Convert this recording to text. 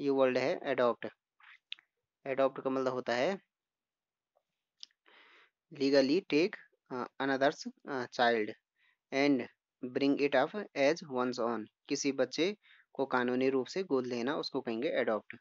ये वर्ड है adopt adopt का मतलब होता है legally take another's child and bring it up as one's own किसी बच्चे को कानूनी रूप से गोद लेना उसको कहेंगे एडॉप्ट